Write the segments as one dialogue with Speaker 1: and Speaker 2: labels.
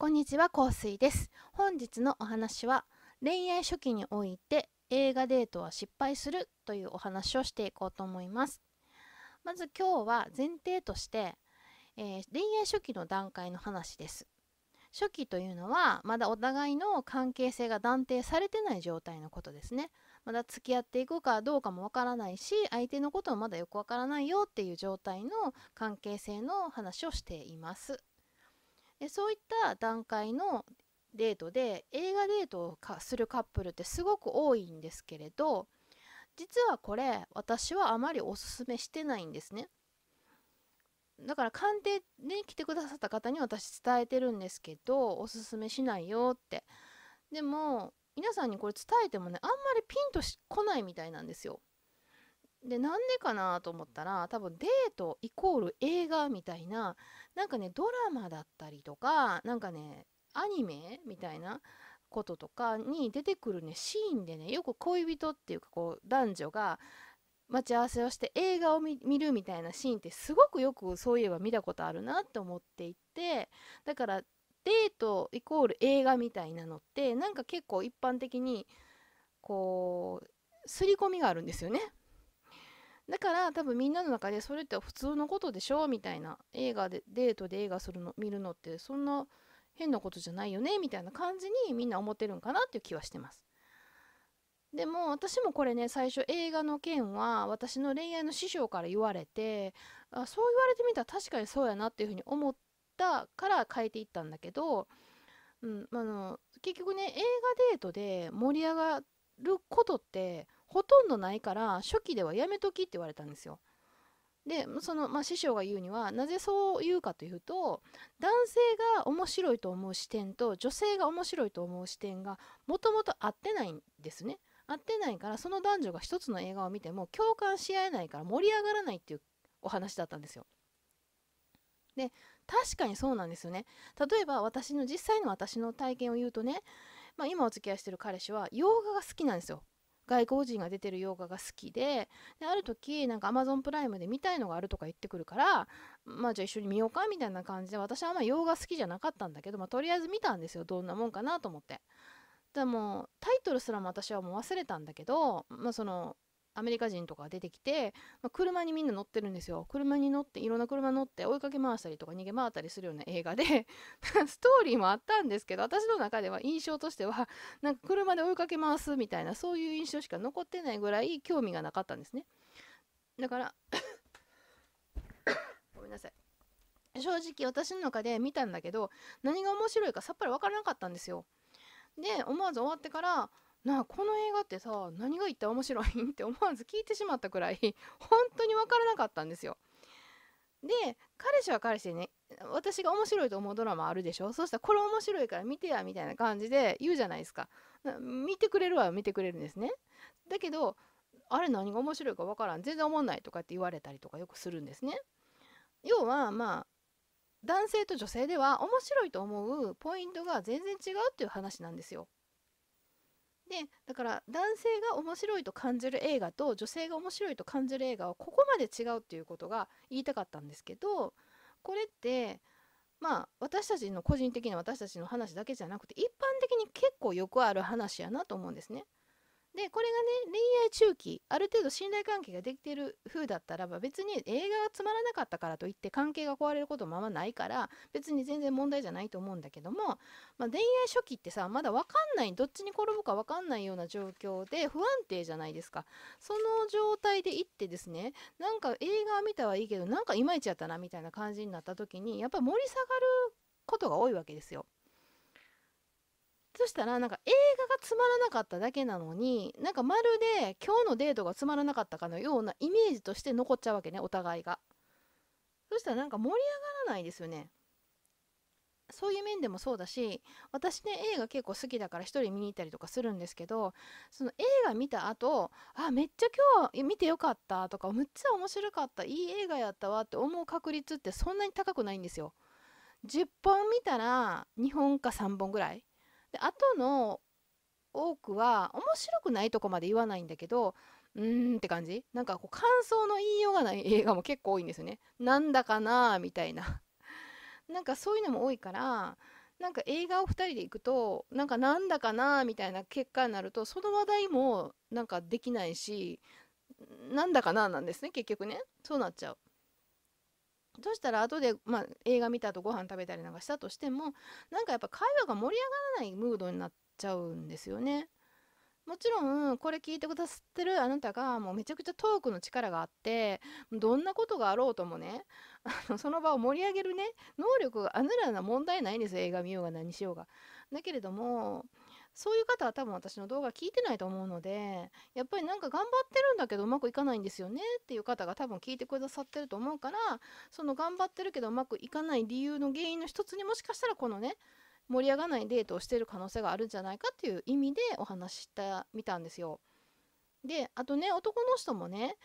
Speaker 1: こんにちは香水です本日のお話は恋愛初期において映画デートは失敗するというお話をしていこうと思いますまず今日は前提として、えー、恋愛初期の段階の話です初期というのはまだお互いの関係性が断定されてない状態のことですねまだ付き合っていくかどうかもわからないし相手のこともまだよくわからないよっていう状態の関係性の話をしていますでそういった段階のデートで映画デートをかするカップルってすごく多いんですけれど実はこれ私はあまりおすすめしてないんですねだから鑑定で来てくださった方に私伝えてるんですけどおすすめしないよってでも皆さんにこれ伝えてもねあんまりピンとこないみたいなんですよでなんでかなと思ったら多分デートイコール映画みたいななんかねドラマだったりとかなんかねアニメみたいなこととかに出てくるねシーンでねよく恋人っていうかこう男女が待ち合わせをして映画を見るみたいなシーンってすごくよくそういえば見たことあるなって思っていてだからデートイコール映画みたいなのってなんか結構一般的にこう刷り込みがあるんですよねだから多分みんなの中でそれって普通のことでしょみたいな映画でデートで映画するの見るのってそんな変なことじゃないよねみたいな感じにみんな思ってるんかなっていう気はしてます。でも私もこれね最初映画の件は私の恋愛の師匠から言われてあそう言われてみたら確かにそうやなっていうふうに思ったから変えていったんだけど、うん、あの結局ね映画デートで盛り上がることってほとんどないから初期ではやめときって言われたんですよ。でその、まあ、師匠が言うにはなぜそう言うかというと男性が面白いと思う視点と女性が面白いと思う視点がもともと合ってないんですね。合ってないからその男女が一つの映画を見ても共感し合えないから盛り上がらないっていうお話だったんですよ。で確かにそうなんですよね。例えば私の実際の私の体験を言うとね、まあ、今お付き合いしてる彼氏は洋画が好きなんですよ。外国人が出てる洋画が好きでである時なんか Amazon プライムで見たいのがあるとか言ってくるからまあじゃあ一緒に見ようかみたいな感じで私はあんま洋画好きじゃなかったんだけど、まあ、とりあえず見たんですよどんなもんかなと思って。でもタイトルすらも私はもう忘れたんだけど、まあ、そのアメリカ人とか出てきて、まあ、車にみんな乗ってるんですよ。車に乗って、いろんな車乗って追いかけ回したりとか逃げ回ったりするような映画で ストーリーもあったんですけど、私の中では印象としては、なんか車で追いかけ回すみたいな、そういう印象しか残ってないぐらい興味がなかったんですね。だから ごめんなさい。正直私の中で見たんだけど何が面白いかさっぱり分からなかったんですよ。で思わず終わってからなあこの映画ってさ何が一体面白いんって思わず聞いてしまったくらい 本当に分からなかったんですよ。で彼氏は彼氏でね私が面白いと思うドラマあるでしょそしたらこれ面白いから見てやみたいな感じで言うじゃないですか見てくれるわ見てくれるんですねだけどあれ何が面白いか分からん全然思んないとかって言われたりとかよくするんですね要はまあ男性と女性では面白いと思うポイントが全然違うっていう話なんですよでだから男性が面白いと感じる映画と女性が面白いと感じる映画はここまで違うっていうことが言いたかったんですけどこれってまあ私たちの個人的な私たちの話だけじゃなくて一般的に結構よくある話やなと思うんですね。でこれがね恋愛中期ある程度信頼関係ができてる風だったらば別に映画がつまらなかったからといって関係が壊れることもままないから別に全然問題じゃないと思うんだけども、まあ、恋愛初期ってさまだ分かんないどっちに転ぶか分かんないような状況で不安定じゃないですかその状態で行ってですねなんか映画見たはいいけどなんかいまいちやったなみたいな感じになった時にやっぱ盛り下がることが多いわけですよ。そしたらなんか映画がつまらなかっただけなのになんかまるで今日のデートがつまらなかったかのようなイメージとして残っちゃうわけねお互いがそしたらなんか盛り上がらないですよねそういう面でもそうだし私ね映画結構好きだから一人見に行ったりとかするんですけどその映画見た後あめっちゃ今日見てよかったとかむっちゃ面白かったいい映画やったわって思う確率ってそんなに高くないんですよ10本見たら2本か3本ぐらいで後の多くは面白くないとこまで言わないんだけどうーんって感じなんかこう感想の言いようがない 映画も結構多いんですよねなんだかなみたいな なんかそういうのも多いからなんか映画を2人で行くとなんかなんだかなみたいな結果になるとその話題もなんかできないしなんだかななんですね結局ねそうなっちゃうそしたら後で、まあ、映画見た後ご飯食べたりなんかしたとしてもなんかやっぱ会話が盛り上がらないムードになっちゃうんですよね。もちろんこれ聞いてくださってるあなたがもうめちゃくちゃトークの力があってどんなことがあろうともねあのその場を盛り上げるね能力があならな問題ないんですよ映画見ようが何しようが。だけれどもそういう方は多分私の動画聞いてないと思うのでやっぱりなんか頑張ってるんだけどうまくいかないんですよねっていう方が多分聞いてくださってると思うからその頑張ってるけどうまくいかない理由の原因の一つにもしかしたらこのね盛り上がないデートをしてる可能性があるんじゃないかっていう意味でお話ししたみたんですよ。であとね男の人もね、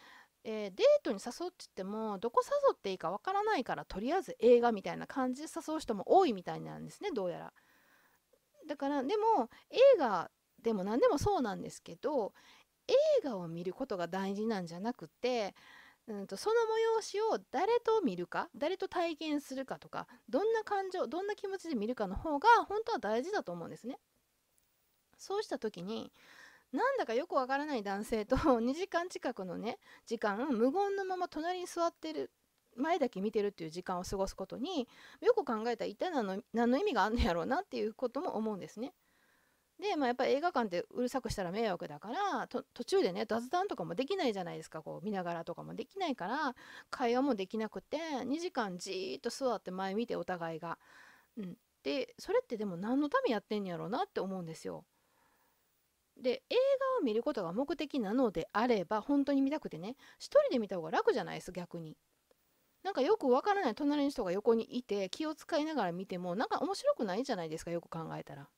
Speaker 1: えー、デートに誘ってってもどこ誘っていいかわからないからとりあえず映画みたいな感じで誘う人も多いみたいなんですねどうやら。だからでも映画でも何でもそうなんですけど映画を見ることが大事なんじゃなくて、うんと、その催しを誰と見るか誰と体験するかとかどんな感情どんな気持ちで見るかの方が本当は大事だと思うんですね。そうした時になんだかよくわからない男性と2 時間近くのね時間無言のまま隣に座ってる前だけ見てるっていう時間を過ごすことによく考えたら一体何の何の意味があんのやろうなっていうことも思うんですね。で、まあ、やっぱり映画館ってうるさくしたら迷惑だから途中でね雑談とかもできないじゃないですかこう見ながらとかもできないから会話もできなくて2時間じーっと座って前見てお互いが。うん、でそれってでも何のためやってんやろうなって思うんですよ。で映画を見ることが目的なのであれば本当に見たくてね一人で見た方が楽じゃないです逆に。なんかよくわからない隣の人が横にいて気を使いながら見てもなんか面白くないじゃないですかよく考えたら。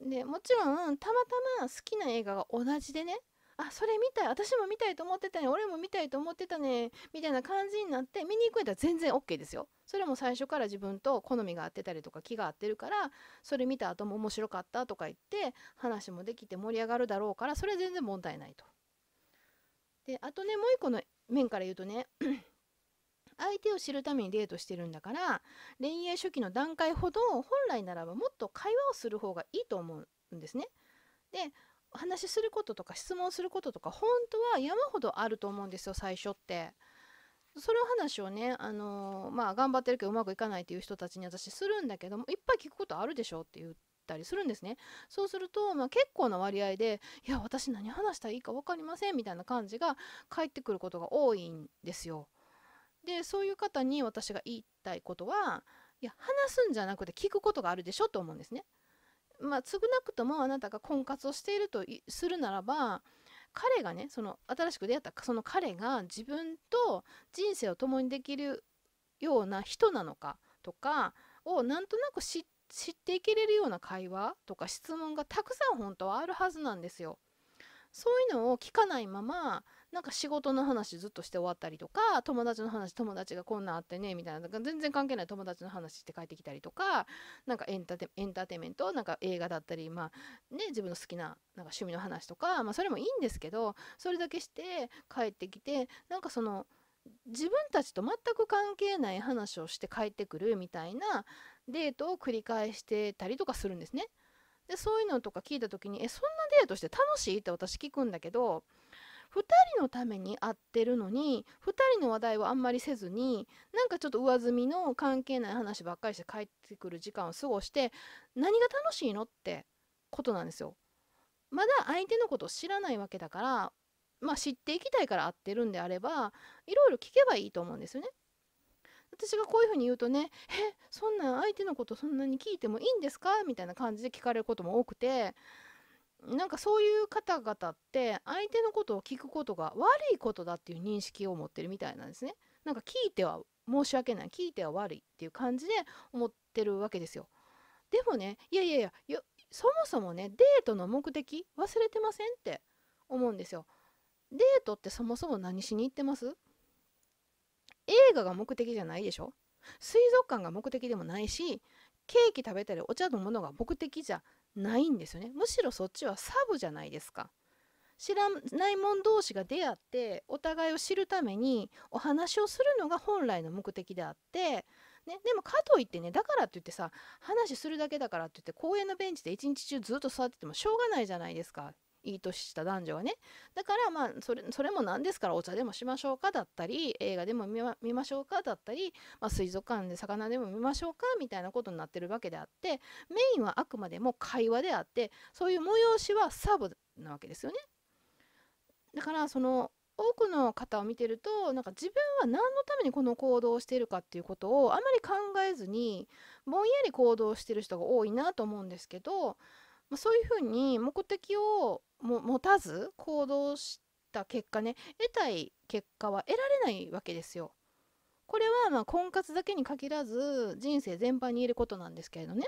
Speaker 1: でもちろんたまたま好きな映画が同じでねあそれ見たい私も見たいと思ってたね俺も見たいと思ってたねみたいな感じになって見に行くんやったら全然 OK ですよそれも最初から自分と好みが合ってたりとか気が合ってるからそれ見た後も面白かったとか言って話もできて盛り上がるだろうからそれは全然問題ないとであとねもう一個の面から言うとね相手を知るためにデートしてるんだから恋愛初期の段階ほど本来ならばもっと会話をする方がいいと思うんですね。でお話することとか質問することとか本当は山ほどあると思うんですよ最初って。それを話をね、あのー、まあ、頑張ってるけどうまくいかないっていう人たちに私するんだけどもいっぱい聞くことあるでしょって言ったりするんですねそうすると、まあ、結構な割合で「いや私何話したらいいか分かりません」みたいな感じが返ってくることが多いんですよ。でそういう方に私が言いたいことはいや話すんじゃなくて聞くことがあるでしょと思うんですね。まあ、少なくともあなたが婚活をしているとするならば彼がねその新しく出会ったその彼が自分と人生を共にできるような人なのかとかをなんとなく知っていけれるような会話とか質問がたくさん本当はあるはずなんですよ。そういうのを聞かないままなんか仕事の話ずっとして終わったりとか友達の話友達がこんなんあってねみたいな全然関係ない友達の話して帰ってきたりとかなんかエンターテインメントなんか映画だったり、まあね、自分の好きななんか趣味の話とか、まあ、それもいいんですけどそれだけして帰ってきてなんかその自分たちと全く関係ない話をして帰ってくるみたいなデートを繰り返してたりとかするんですね。でそういうのとか聞いた時にえそんなデートして楽しいって私聞くんだけど2人のために会ってるのに2人の話題をあんまりせずになんかちょっと上積みの関係ない話ばっかりして帰ってくる時間を過ごして何が楽しいのってことなんですよ。まだ相手のことを知らないわけだから、まあ、知っていきたいから会ってるんであればいろいろ聞けばいいと思うんですよね。私がこういうふうに言うとね「えそんなん相手のことそんなに聞いてもいいんですか?」みたいな感じで聞かれることも多くてなんかそういう方々って相手のことを聞くことが悪いことだっていう認識を持ってるみたいなんですね。なんか聞いては申し訳ない聞いては悪いっていう感じで思ってるわけですよ。でもねいやいやいやそもそもねデートの目的忘れてませんって思うんですよ。デートってそもそも何しに行ってます映画が目的じゃないでしょ水族館が目的でもないしケーキ食べたりお茶飲むのが目的じゃないんですよねむしろそっちはサブじゃないですか知らない者同士が出会ってお互いを知るためにお話をするのが本来の目的であってね、でもかといってねだからって言ってさ話するだけだからって言って公園のベンチで一日中ずっと座っててもしょうがないじゃないですかいい年した男女がね。だから、まあ、それ、それも何ですから、お茶でもしましょうかだったり、映画でも見ま見ましょうかだったり、まあ、水族館で魚でも見ましょうかみたいなことになってるわけであって、メインはあくまでも会話であって、そういう催しはサブなわけですよね。だから、その、多くの方を見てるとなんか自分は何のためにこの行動をしているかっていうことをあまり考えずにぼんやり行動してる人が多いなと思うんですけど、まそういうふうに目的をも持たず行動した結果ね得たい結果は得られないわけですよ。これはま婚活だけに限らず人生全般に言えることなんですけれどね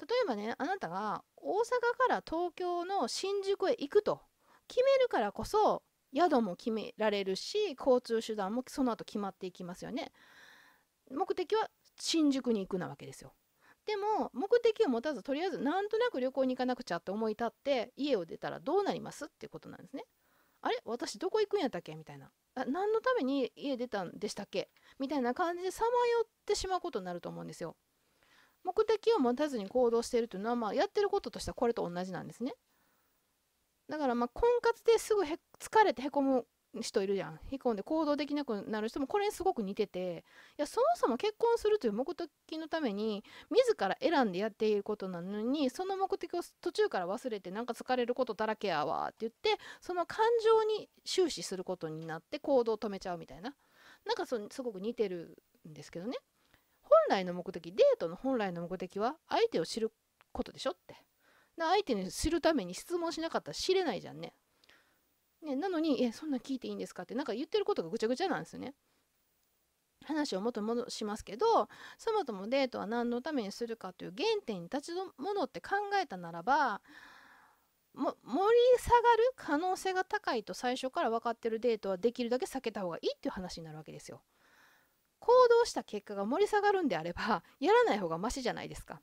Speaker 1: 例えばねあなたが大阪から東京の新宿へ行くと決めるからこそ宿も決められるし交通手段もその後決まっていきますよね目的は新宿に行くなわけですよでも目的を持たずとりあえずなんとなく旅行に行かなくちゃって思い立って家を出たらどうなりますっていうことなんですね。あれ私どこ行くんやったっけみたいな。あ何のために家出たんでしたっけみたいな感じでさまよってしまうことになると思うんですよ。目的を持たずに行動しているというのは、まあ、やってることとしてはこれと同じなんですね。だからまあ婚活ですぐ疲れてへこむ人いるじゃん込んで行動できなくなる人もこれにすごく似てていやそもそも結婚するという目的のために自ら選んでやっていることなのにその目的を途中から忘れてなんか疲れることだらけやわって言ってその感情に終始することになって行動を止めちゃうみたいななんかそすごく似てるんですけどね本来の目的デートの本来の目的は相手を知ることでしょって。相手に知るために質問しなかったら知れないじゃんね。ね、なのに、え、そんな聞いていいんですかって、なんか言ってることがぐちゃぐちゃなんですよね。話を元に戻しますけどそもそもデートは何のためにするかという原点に立ち戻って考えたならばも盛り下がる可能性が高いと最初から分かってるデートはできるだけ避けた方がいいっていう話になるわけですよ。行動した結果が盛り下がるんであればやらない方がマシじゃないですか。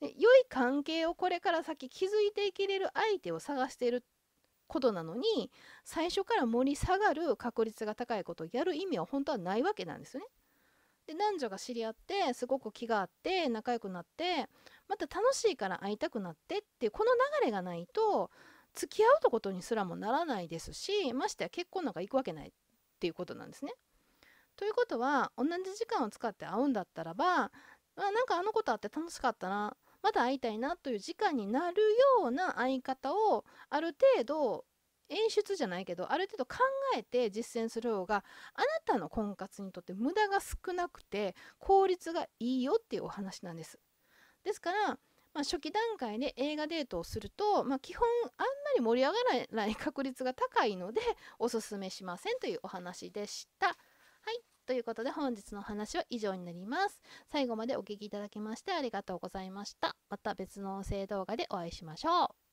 Speaker 1: で良い関係をこれから先築いていけれる相手を探していることなのに最初から盛り下がる確率が高いことをやる意味は本当はないわけなんですよね。で男女が知り合ってすごく気があって仲良くなってまた楽しいから会いたくなってっていうこの流れがないと付き合うとことにすらもならないですしましてや結婚なんか行くわけないっていうことなんですね。ということは同じ時間を使って会うんだったらば、まあ、なんかあの子と会って楽しかったなまた会いたいなという時間になるような会い方をある程度演出じゃないけどある程度考えて実践する方があなたの婚活にとって無駄が少なくて効率がいいよっていうお話なんです。ですから、まあ、初期段階で映画デートをすると、まあ、基本あんまり盛り上がらない確率が高いのでおすすめしませんというお話でした。ということで本日の話は以上になります。最後までお聴きいただきましてありがとうございました。また別の音声動画でお会いしましょう。